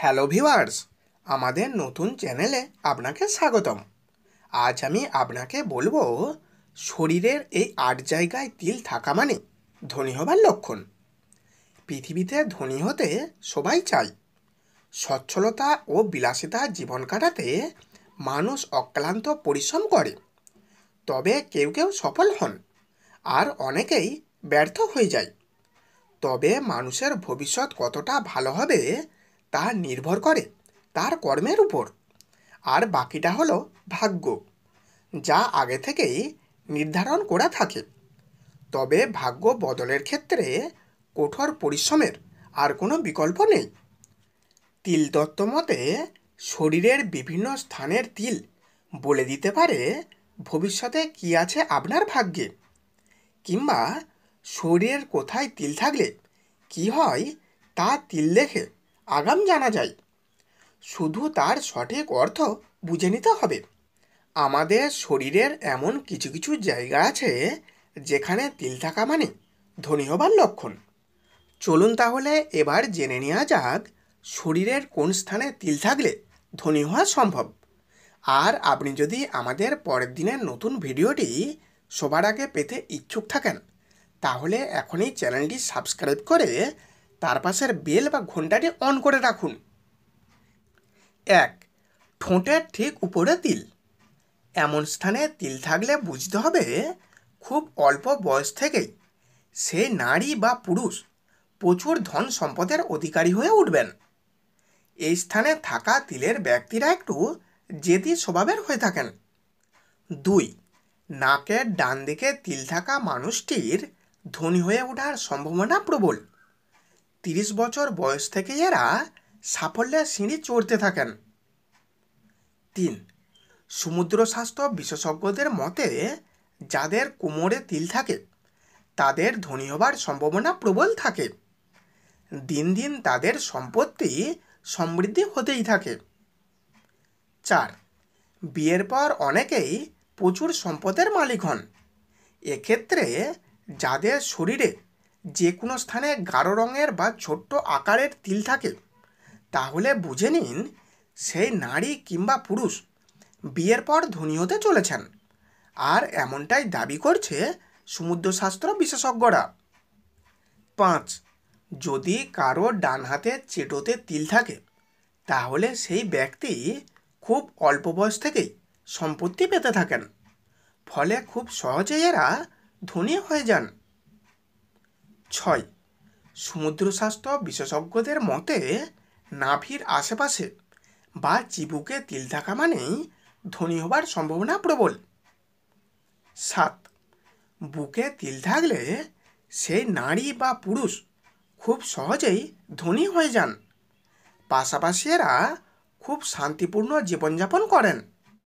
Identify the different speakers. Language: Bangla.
Speaker 1: হ্যালো ভিওয়ার্স আমাদের নতুন চ্যানেলে আপনাকে স্বাগতম আজ আমি আপনাকে বলবো শরীরের এই আট জায়গায় তিল থাকা মানে ধনী হবার লক্ষণ পৃথিবীতে ধনী হতে সবাই চায় সচ্ছলতা ও বিলাসিতা জীবন কাটাতে মানুষ অক্লান্ত পরিশ্রম করে তবে কেউ কেউ সফল হন আর অনেকেই ব্যর্থ হয়ে যায় তবে মানুষের ভবিষ্যৎ কতটা ভালো হবে তা নির্ভর করে তার কর্মের উপর আর বাকিটা হলো ভাগ্য যা আগে থেকেই নির্ধারণ করা থাকে তবে ভাগ্য বদলের ক্ষেত্রে কঠোর পরিশ্রমের আর কোনো বিকল্প নেই তিল তত্ত্ব মতে শরীরের বিভিন্ন স্থানের তিল বলে দিতে পারে ভবিষ্যতে কি আছে আপনার ভাগ্যে কিংবা শরীরের কোথায় তিল থাকলে কি হয় তা তিল দেখে আগাম জানা যায় শুধু তার সঠিক অর্থ বুঝে নিতে হবে আমাদের শরীরের এমন কিছু কিছু জায়গা আছে যেখানে তিল থাকা মানে ধনী হবার লক্ষণ চলুন তাহলে এবার জেনে নেওয়া যাক শরীরের কোন স্থানে তিল থাকলে ধনী হওয়া সম্ভব আর আপনি যদি আমাদের পরের দিনের নতুন ভিডিওটি সবার আগে পেতে ইচ্ছুক থাকেন তাহলে এখনই চ্যানেলটি সাবস্ক্রাইব করে তার পাশের বেল বা ঘন্টাটি অন করে রাখুন এক ঠোঁটের ঠিক উপরে তিল এমন স্থানে তিল থাকলে বুঝতে হবে খুব অল্প বয়স থেকেই সে নারী বা পুরুষ প্রচুর ধন সম্পদের অধিকারী হয়ে উঠবেন এই স্থানে থাকা তিলের ব্যক্তিরা একটু জেদি স্বভাবের হয়ে থাকেন দুই নাকের ডান দিকে তিল থাকা মানুষটির ধনী হয়ে ওঠার সম্ভাবনা প্রবল তিরিশ বছর বয়স থেকে এরা সাফল্যের সিঁড়ি চড়তে থাকেন তিন সমুদ্র স্বাস্থ্য বিশেষজ্ঞদের মতে যাদের কোমরে তিল থাকে তাদের ধনী হবার সম্ভাবনা প্রবল থাকে দিন দিন তাদের সম্পত্তি সমৃদ্ধি হতেই থাকে চার বিয়ের পর অনেকেই প্রচুর সম্পদের মালিক হন এক্ষেত্রে যাদের শরীরে যে কোনো স্থানে গাঢ় রঙের বা ছোট্ট আকারের তিল থাকে তাহলে বুঝে নিন সেই নারী কিংবা পুরুষ বিয়ের পর ধনী হতে চলেছেন আর এমনটাই দাবি করছে সমুদ্রশাস্ত্র বিশেষজ্ঞরা পাঁচ যদি কারো ডান হাতে চেটোতে তিল থাকে তাহলে সেই ব্যক্তি খুব অল্প বয়স থেকেই সম্পত্তি পেতে থাকেন ফলে খুব সহজেই এরা ধনী হয়ে যান ছয় সমুদ্র স্বাস্থ্য বিশেষজ্ঞদের মতে নাভির আশেপাশে বা চিবুকে তিল থাকা মানেই ধনী হবার সম্ভাবনা প্রবল সাত বুকে তিল থাকলে সেই নারী বা পুরুষ খুব সহজেই ধনী হয়ে যান পাশাপাশি এরা খুব শান্তিপূর্ণ জীবনযাপন করেন